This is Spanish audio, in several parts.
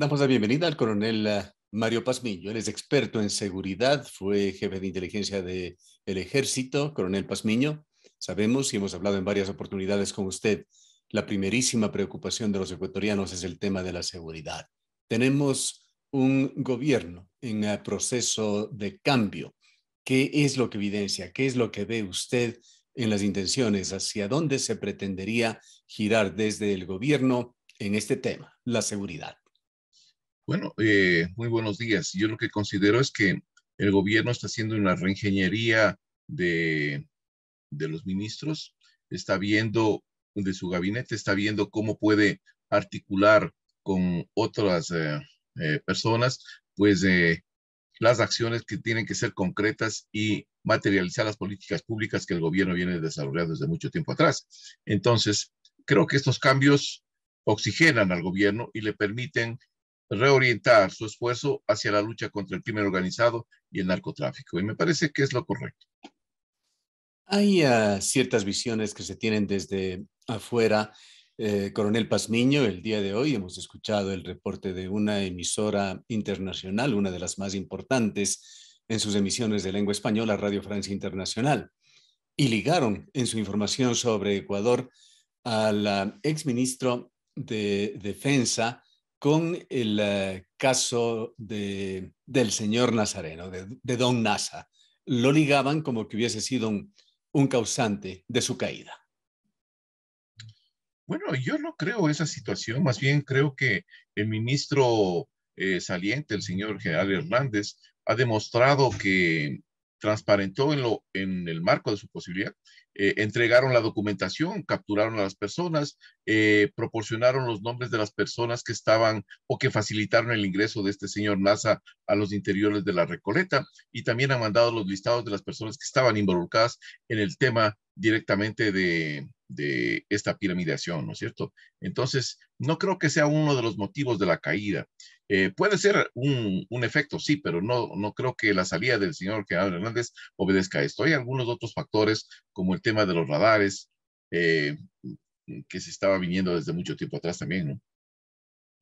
Damos la bienvenida al coronel eh, Mario Pasmiño. Él es experto en seguridad, fue jefe de inteligencia del ejército, coronel Pasmiño. Sabemos y hemos hablado en varias oportunidades con usted, la primerísima preocupación de los ecuatorianos es el tema de la seguridad. Tenemos un gobierno en eh, proceso de cambio. ¿Qué es lo que evidencia? ¿Qué es lo que ve usted en las intenciones? ¿Hacia dónde se pretendería girar desde el gobierno en este tema, la seguridad? Bueno, eh, muy buenos días. Yo lo que considero es que el gobierno está haciendo una reingeniería de, los ministros, está viendo, de su gabinete, está viendo cómo puede articular con otras eh, eh, personas, pues las acciones que tienen que ser concretas y materializar las políticas públicas que el gobierno viene desarrollando desde mucho tiempo atrás. Entonces, creo que estos cambios oxigenan al gobierno y le permiten reorientar su esfuerzo hacia la lucha contra el crimen organizado y el narcotráfico. Y me parece que es lo correcto. Hay ah, ciertas visiones que se tienen desde afuera. Eh, Coronel Pazmiño, el día de hoy hemos escuchado el reporte de una emisora internacional, una de las más importantes en sus emisiones de lengua española, Radio Francia Internacional, y ligaron en su información sobre Ecuador al exministro de Defensa, con el eh, caso del señor Nazareno, de, don Nasa. Lo ligaban como que hubiese sido un, causante de su caída. Bueno, yo no creo esa situación, más bien creo que el ministro eh, saliente, el señor general Hernández, ha demostrado que transparentó en, lo, en el marco de su posibilidad eh, entregaron la documentación, capturaron a las personas, eh, proporcionaron los nombres de las personas que estaban o que facilitaron el ingreso de este señor NASA a los interiores de la Recoleta y también han mandado los listados de las personas que estaban involucradas en el tema directamente de, esta piramidación, ¿no es cierto? Entonces, no creo que sea uno de los motivos de la caída. Eh, puede ser un, efecto, sí, pero no, no creo que la salida del señor General Hernández obedezca a esto. Hay algunos otros factores, como el tema de los radares, eh, que se estaba viniendo desde mucho tiempo atrás también,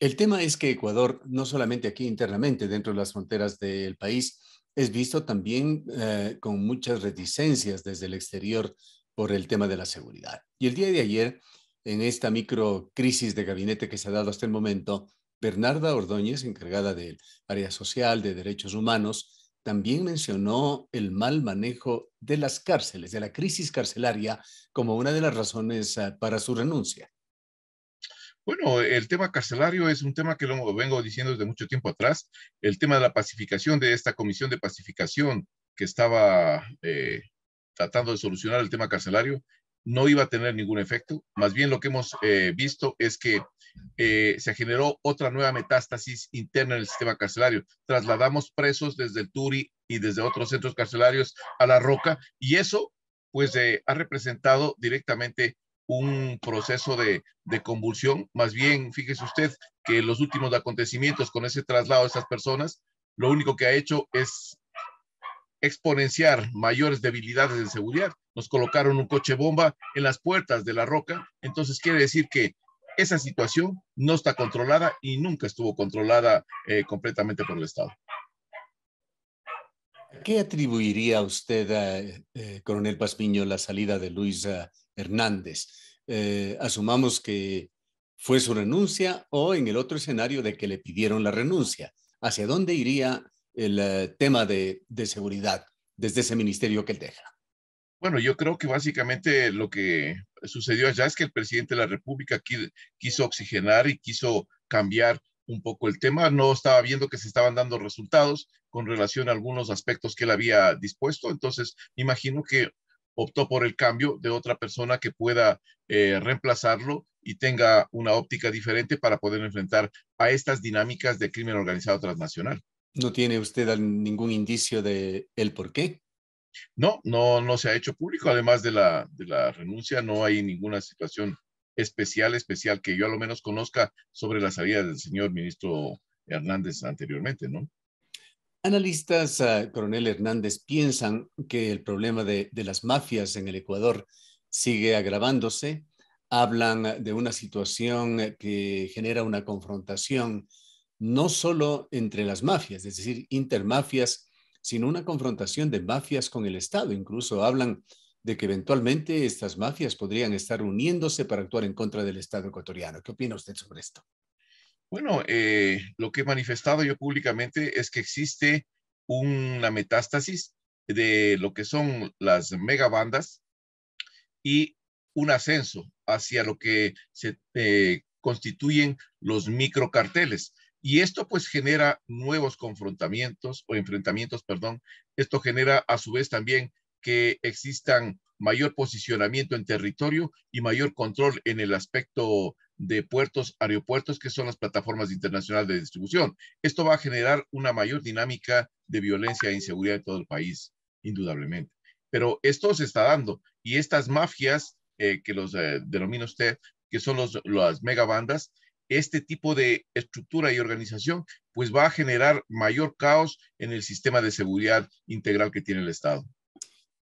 El tema es que Ecuador, no solamente aquí internamente, dentro de las fronteras del país, es visto también eh, con muchas reticencias desde el exterior por el tema de la seguridad. Y el día de ayer, en esta micro crisis de gabinete que se ha dado hasta el momento, Bernarda Ordóñez, encargada del área social de derechos humanos, también mencionó el mal manejo de las cárceles, de la crisis carcelaria, como una de las razones ah, para su renuncia. Bueno, el tema carcelario es un tema que lo vengo diciendo desde mucho tiempo atrás. El tema de la pacificación de esta comisión de pacificación que estaba eh, tratando de solucionar el tema carcelario no iba a tener ningún efecto. Más bien lo que hemos eh, visto es que eh, se generó otra nueva metástasis interna en el sistema carcelario. Trasladamos presos desde el Turi y desde otros centros carcelarios a La Roca y eso pues eh, ha representado directamente un proceso de, convulsión. Más bien, fíjese usted que los últimos acontecimientos con ese traslado de esas personas, lo único que ha hecho es exponenciar mayores debilidades de seguridad. Nos colocaron un coche bomba en las puertas de la roca, entonces quiere decir que esa situación no está controlada y nunca estuvo controlada eh, completamente por el Estado. ¿Qué atribuiría usted eh, coronel paspiño la salida de Luis eh, Hernández? asumamos que fue su renuncia o en el otro escenario de que le pidieron la renuncia. ¿Hacia dónde iría el eh, tema de, seguridad desde ese ministerio que él deja? Bueno, yo creo que básicamente lo que sucedió allá es que el presidente de la República quiso oxigenar y quiso cambiar un poco el tema. No estaba viendo que se estaban dando resultados con relación a algunos aspectos que él había dispuesto. Entonces, me imagino que optó por el cambio de otra persona que pueda eh, reemplazarlo y tenga una óptica diferente para poder enfrentar a estas dinámicas de crimen organizado transnacional. ¿No tiene usted ningún indicio de el por qué? No, no, no se ha hecho público. Además de la, de la renuncia, no hay ninguna situación especial, especial que yo a lo menos conozca sobre la salida del señor ministro Hernández anteriormente, ¿no? Analistas, ah, coronel Hernández, piensan que el problema de, de las mafias en el Ecuador sigue agravándose. Hablan de una situación que genera una confrontación no solo entre las mafias, es decir, intermafias, sino una confrontación de mafias con el Estado. Incluso hablan de que eventualmente estas mafias podrían estar uniéndose para actuar en contra del Estado ecuatoriano. ¿Qué opina usted sobre esto? Bueno, eh, lo que he manifestado yo públicamente es que existe una metástasis de lo que son las megabandas y un ascenso hacia lo que se eh, constituyen los microcarteles. Y esto pues genera nuevos confrontamientos o enfrentamientos, perdón. Esto genera a su vez también que existan mayor posicionamiento en territorio y mayor control en el aspecto de puertos, aeropuertos, que son las plataformas internacionales de distribución. Esto va a generar una mayor dinámica de violencia e inseguridad en todo el país, indudablemente. Pero esto se está dando y estas mafias eh, que los eh, denomina usted, que son los, las megabandas, este tipo de estructura y organización, pues va a generar mayor caos en el sistema de seguridad integral que tiene el Estado.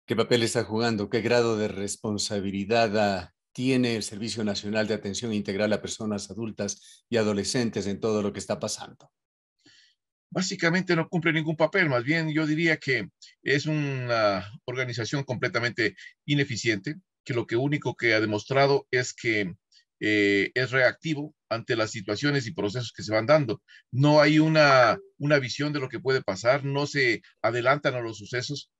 ¿Qué papel está jugando? ¿Qué grado de responsabilidad tiene el Servicio Nacional de Atención Integral a Personas Adultas y Adolescentes en todo lo que está pasando? Básicamente no cumple ningún papel, más bien yo diría que es una organización completamente ineficiente, que lo que único que ha demostrado es que eh, es reactivo ante las situaciones y procesos que se van dando. No hay una, una visión de lo que puede pasar, no se adelantan a los sucesos.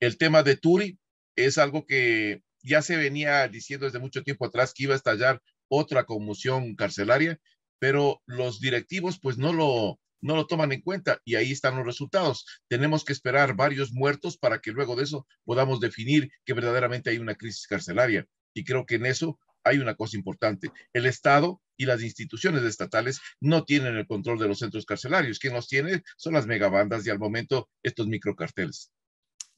El tema de Turi es algo que ya se venía diciendo desde mucho tiempo atrás que iba a estallar otra conmoción carcelaria, pero los directivos pues no lo, no lo toman en cuenta y ahí están los resultados. Tenemos que esperar varios muertos para que luego de eso podamos definir que verdaderamente hay una crisis carcelaria. Y creo que en eso hay una cosa importante. El Estado y las instituciones estatales no tienen el control de los centros carcelarios. Quien los tiene son las megabandas y al momento estos microcarteles.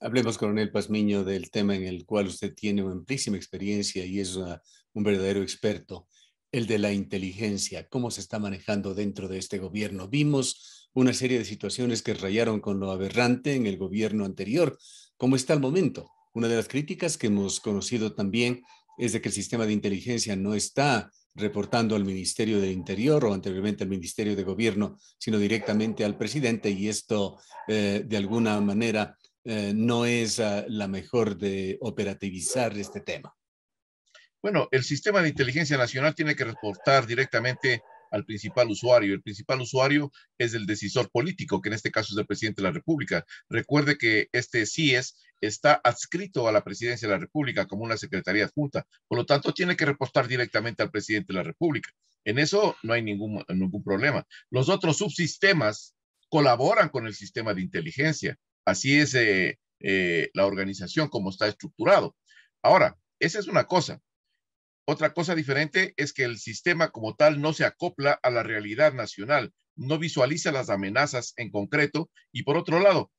Hablemos, coronel Pazmiño, del tema en el cual usted tiene una amplísima experiencia y es ah, un verdadero experto, el de la inteligencia, cómo se está manejando dentro de este gobierno. Vimos una serie de situaciones que rayaron con lo aberrante en el gobierno anterior. ¿Cómo está el momento? Una de las críticas que hemos conocido también es de que el sistema de inteligencia no está reportando al Ministerio del Interior o anteriormente al Ministerio de Gobierno, sino directamente al presidente y esto eh, de alguna manera eh, no es ah, la mejor de operativizar este tema. Bueno, el sistema de inteligencia nacional tiene que reportar directamente al principal usuario. El principal usuario es el decisor político, que en este caso es el presidente de la República. Recuerde que este CIES está adscrito a la presidencia de la República como una secretaría adjunta, por lo tanto tiene que reportar directamente al presidente de la República. En eso no hay ningún, ningún problema. Los otros subsistemas colaboran con el sistema de inteligencia. Así es eh, eh, la organización como está estructurado. Ahora, esa es una cosa. Otra cosa diferente es que el sistema como tal no se acopla a la realidad nacional, no visualiza las amenazas en concreto y por otro lado,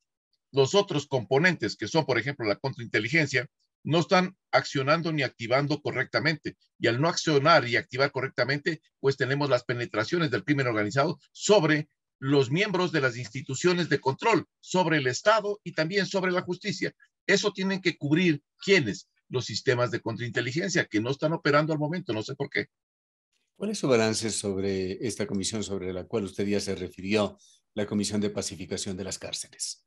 los otros componentes que son, por ejemplo, la contrainteligencia, no están accionando ni activando correctamente. Y al no accionar y activar correctamente, pues tenemos las penetraciones del crimen organizado sobre los miembros de las instituciones de control, sobre el Estado y también sobre la justicia. Eso tienen que cubrir quiénes los sistemas de contrainteligencia, que no están operando al momento, no sé por qué. ¿Cuál es su balance sobre esta comisión sobre la cual usted ya se refirió, la Comisión de Pacificación de las Cárceles?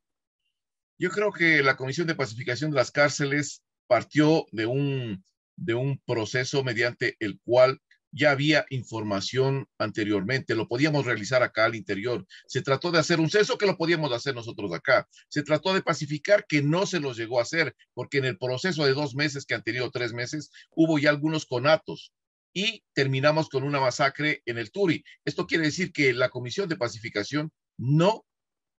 Yo creo que la Comisión de Pacificación de las Cárceles partió de un, de un proceso mediante el cual ya había información anteriormente, lo podíamos realizar acá al interior. Se trató de hacer un censo que lo podíamos hacer nosotros acá. Se trató de pacificar que no se los llegó a hacer, porque en el proceso de dos meses que han tenido tres meses, hubo ya algunos conatos y terminamos con una masacre en el Turi. Esto quiere decir que la Comisión de Pacificación no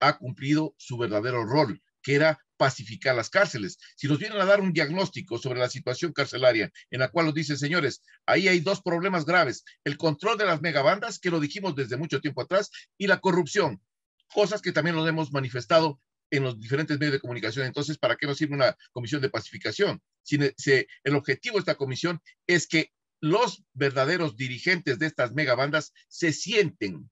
ha cumplido su verdadero rol, que era pacificar las cárceles. Si nos vienen a dar un diagnóstico sobre la situación carcelaria, en la cual nos dicen, señores, ahí hay dos problemas graves, el control de las megabandas, que lo dijimos desde mucho tiempo atrás, y la corrupción, cosas que también nos hemos manifestado en los diferentes medios de comunicación. Entonces, ¿para qué nos sirve una comisión de pacificación? Si, el objetivo de esta comisión es que los verdaderos dirigentes de estas megabandas se sienten,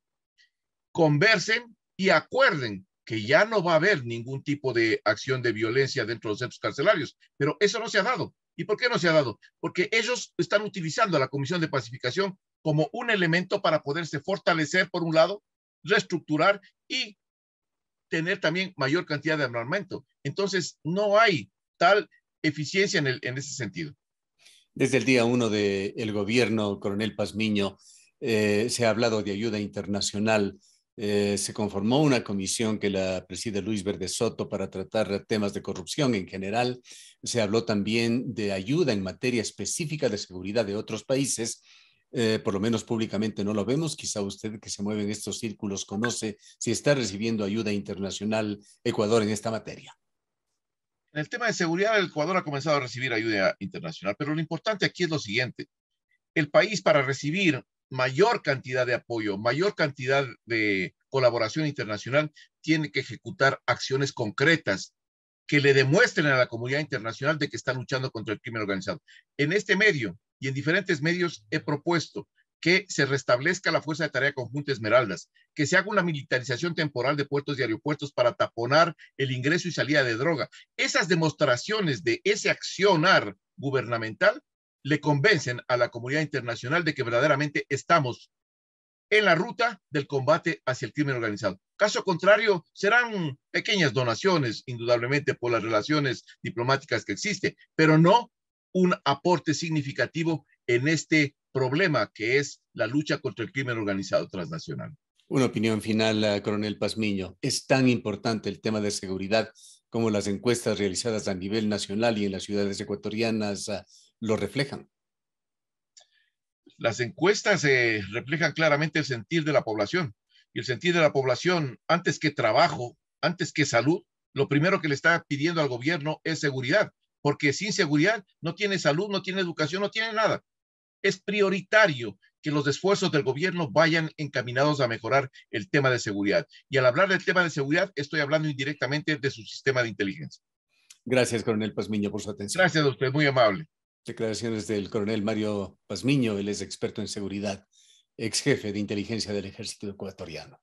conversen y acuerden que ya no va a haber ningún tipo de acción de violencia dentro de los centros carcelarios, pero eso no se ha dado. ¿Y por qué no se ha dado? Porque ellos están utilizando a la Comisión de Pacificación como un elemento para poderse fortalecer, por un lado, reestructurar y tener también mayor cantidad de armamento. Entonces, no hay tal eficiencia en, ese sentido. Desde el día uno del gobierno, coronel Pazmiño, eh, se ha hablado de ayuda internacional eh, se conformó una comisión que la preside Luis Verde Soto para tratar temas de corrupción en general. Se habló también de ayuda en materia específica de seguridad de otros países. Eh, por lo menos públicamente no lo vemos. Quizá usted que se mueve en estos círculos conoce si está recibiendo ayuda internacional Ecuador en esta materia. En el tema de seguridad, el Ecuador ha comenzado a recibir ayuda internacional, pero lo importante aquí es lo siguiente. El país para recibir mayor cantidad de apoyo, mayor cantidad de colaboración internacional, tiene que ejecutar acciones concretas que le demuestren a la comunidad internacional de que está luchando contra el crimen organizado. En este medio y en diferentes medios he propuesto que se restablezca la Fuerza de Tarea Conjunta Esmeraldas, que se haga una militarización temporal de puertos y aeropuertos para taponar el ingreso y salida de droga. Esas demostraciones de ese accionar gubernamental le convencen a la comunidad internacional de que verdaderamente estamos en la ruta del combate hacia el crimen organizado. Caso contrario, serán pequeñas donaciones, indudablemente, por las relaciones diplomáticas que existe, pero no un aporte significativo en este problema que es la lucha contra el crimen organizado transnacional. Una opinión final, eh, coronel Pazmiño. Es tan importante el tema de seguridad como las encuestas realizadas a nivel nacional y en las ciudades ecuatorianas eh, lo reflejan? Las encuestas eh, reflejan claramente el sentir de la población. Y el sentir de la población, antes que trabajo, antes que salud, lo primero que le está pidiendo al gobierno es seguridad, porque sin seguridad no tiene salud, no tiene educación, no tiene nada. Es prioritario que los esfuerzos del gobierno vayan encaminados a mejorar el tema de seguridad. Y al hablar del tema de seguridad, estoy hablando indirectamente de su sistema de inteligencia. Gracias, coronel Pazmiño, por su atención. Gracias a usted, muy amable. Declaraciones del coronel Mario Pazmiño, él es experto en seguridad, ex jefe de inteligencia del ejército ecuatoriano.